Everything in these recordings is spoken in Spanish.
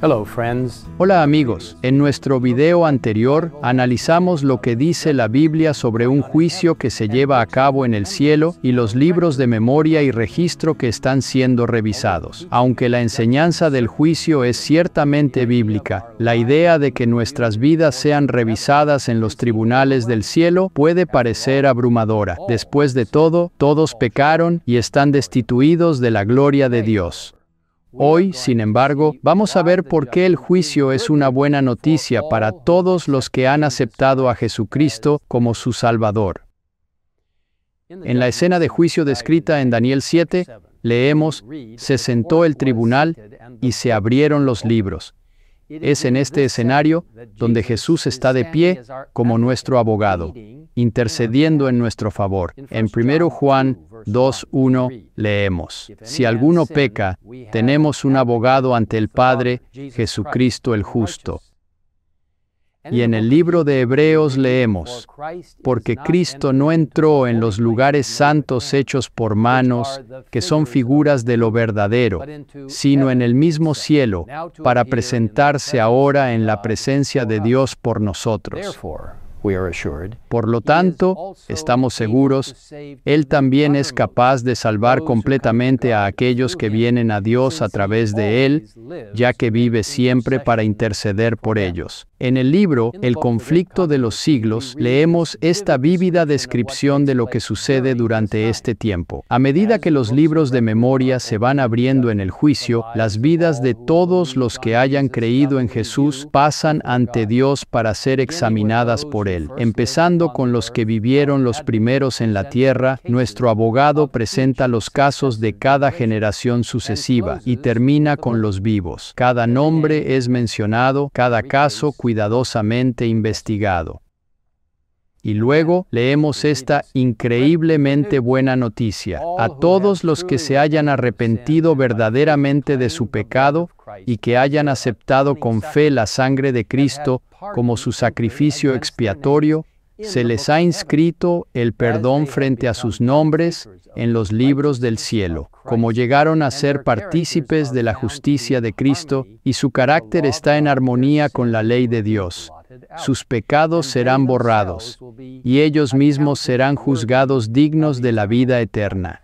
Hola amigos, en nuestro video anterior analizamos lo que dice la Biblia sobre un juicio que se lleva a cabo en el cielo y los libros de memoria y registro que están siendo revisados. Aunque la enseñanza del juicio es ciertamente bíblica, la idea de que nuestras vidas sean revisadas en los tribunales del cielo puede parecer abrumadora. Después de todo, todos pecaron y están destituidos de la gloria de Dios. Hoy, sin embargo, vamos a ver por qué el juicio es una buena noticia para todos los que han aceptado a Jesucristo como su Salvador. En la escena de juicio descrita en Daniel 7, leemos, se sentó el tribunal y se abrieron los libros. Es en este escenario donde Jesús está de pie como nuestro abogado, intercediendo en nuestro favor. En 1 Juan 2.1 leemos, Si alguno peca, tenemos un abogado ante el Padre, Jesucristo el justo. Y en el libro de Hebreos leemos, porque Cristo no entró en los lugares santos hechos por manos, que son figuras de lo verdadero, sino en el mismo cielo, para presentarse ahora en la presencia de Dios por nosotros. Por lo tanto, estamos seguros, Él también es capaz de salvar completamente a aquellos que vienen a Dios a través de Él, ya que vive siempre para interceder por ellos. En el libro El conflicto de los siglos leemos esta vívida descripción de lo que sucede durante este tiempo. A medida que los libros de memoria se van abriendo en el juicio, las vidas de todos los que hayan creído en Jesús pasan ante Dios para ser examinadas por empezando con los que vivieron los primeros en la tierra, nuestro abogado presenta los casos de cada generación sucesiva y termina con los vivos. Cada nombre es mencionado, cada caso cuidadosamente investigado. Y luego leemos esta increíblemente buena noticia. A todos los que se hayan arrepentido verdaderamente de su pecado y que hayan aceptado con fe la sangre de Cristo como su sacrificio expiatorio, se les ha inscrito el perdón frente a sus nombres en los libros del cielo, como llegaron a ser partícipes de la justicia de Cristo, y su carácter está en armonía con la ley de Dios sus pecados serán borrados, y ellos mismos serán juzgados dignos de la vida eterna.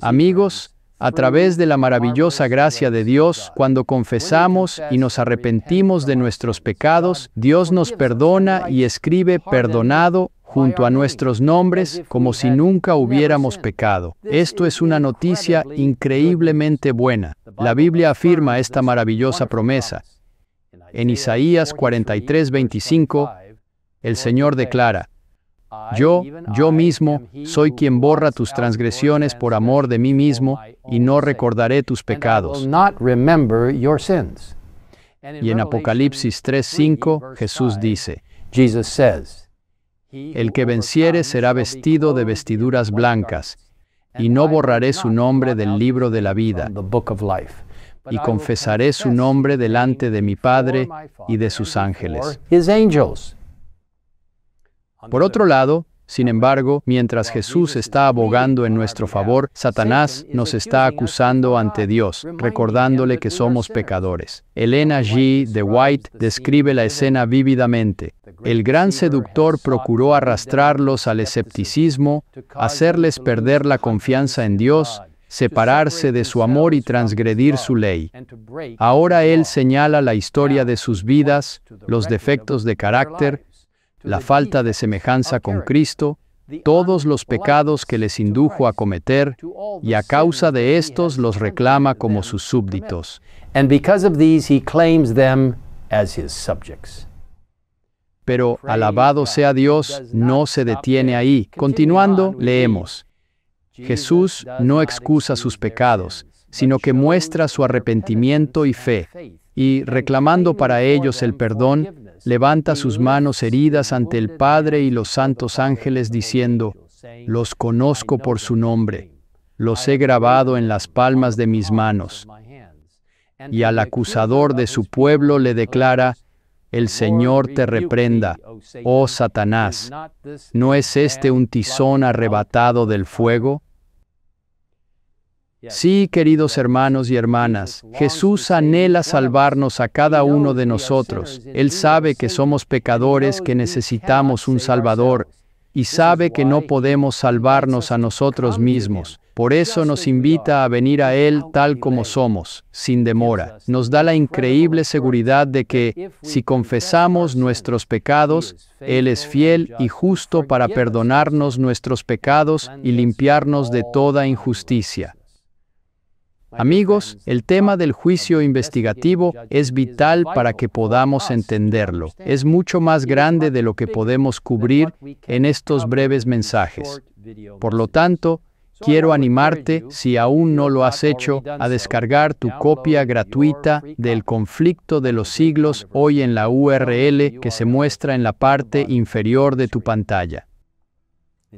Amigos, a través de la maravillosa gracia de Dios, cuando confesamos y nos arrepentimos de nuestros pecados, Dios nos perdona y escribe perdonado junto a nuestros nombres como si nunca hubiéramos pecado. Esto es una noticia increíblemente buena. La Biblia afirma esta maravillosa promesa. En Isaías 43, 25, el Señor declara, Yo, yo mismo, soy quien borra tus transgresiones por amor de mí mismo y no recordaré tus pecados. Y en Apocalipsis 5, Jesús dice, El que venciere será vestido de vestiduras blancas, y no borraré su nombre del libro de la vida y confesaré su nombre delante de mi Padre y de sus ángeles. Por otro lado, sin embargo, mientras Jesús está abogando en nuestro favor, Satanás nos está acusando ante Dios, recordándole que somos pecadores. Elena G. de White describe la escena vívidamente. El gran seductor procuró arrastrarlos al escepticismo, hacerles perder la confianza en Dios separarse de su amor y transgredir su ley. Ahora Él señala la historia de sus vidas, los defectos de carácter, la falta de semejanza con Cristo, todos los pecados que les indujo a cometer, y a causa de estos los reclama como sus súbditos. Pero alabado sea Dios, no se detiene ahí. Continuando, leemos. Jesús no excusa sus pecados, sino que muestra su arrepentimiento y fe, y, reclamando para ellos el perdón, levanta sus manos heridas ante el Padre y los santos ángeles diciendo, los conozco por su nombre, los he grabado en las palmas de mis manos. Y al acusador de su pueblo le declara, el Señor te reprenda, oh Satanás, ¿no es este un tizón arrebatado del fuego? Sí, queridos hermanos y hermanas, Jesús anhela salvarnos a cada uno de nosotros. Él sabe que somos pecadores, que necesitamos un Salvador, y sabe que no podemos salvarnos a nosotros mismos. Por eso nos invita a venir a Él tal como somos, sin demora. Nos da la increíble seguridad de que, si confesamos nuestros pecados, Él es fiel y justo para perdonarnos nuestros pecados y limpiarnos de toda injusticia. Amigos, el tema del juicio investigativo es vital para que podamos entenderlo. Es mucho más grande de lo que podemos cubrir en estos breves mensajes. Por lo tanto, quiero animarte, si aún no lo has hecho, a descargar tu copia gratuita del conflicto de los siglos hoy en la URL que se muestra en la parte inferior de tu pantalla.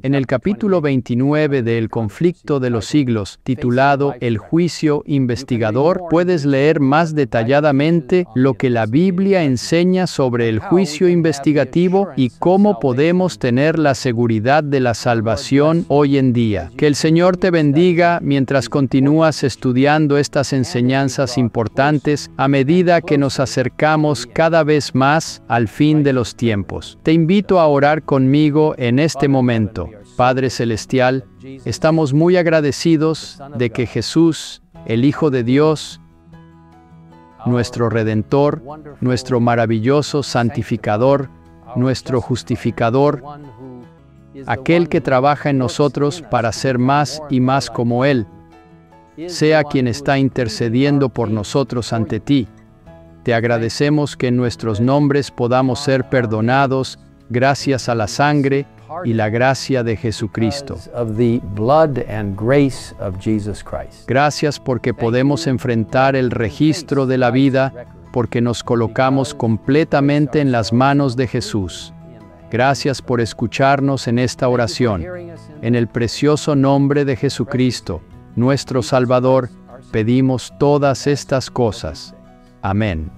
En el capítulo 29 de El conflicto de los siglos, titulado El juicio investigador, puedes leer más detalladamente lo que la Biblia enseña sobre el juicio investigativo y cómo podemos tener la seguridad de la salvación hoy en día. Que el Señor te bendiga mientras continúas estudiando estas enseñanzas importantes a medida que nos acercamos cada vez más al fin de los tiempos. Te invito a orar conmigo en este momento. Padre Celestial, estamos muy agradecidos de que Jesús, el Hijo de Dios, nuestro Redentor, nuestro maravilloso santificador, nuestro justificador, aquel que trabaja en nosotros para ser más y más como Él, sea quien está intercediendo por nosotros ante ti. Te agradecemos que en nuestros nombres podamos ser perdonados gracias a la sangre y la gracia de Jesucristo. Gracias porque podemos enfrentar el registro de la vida porque nos colocamos completamente en las manos de Jesús. Gracias por escucharnos en esta oración. En el precioso nombre de Jesucristo, nuestro Salvador, pedimos todas estas cosas. Amén.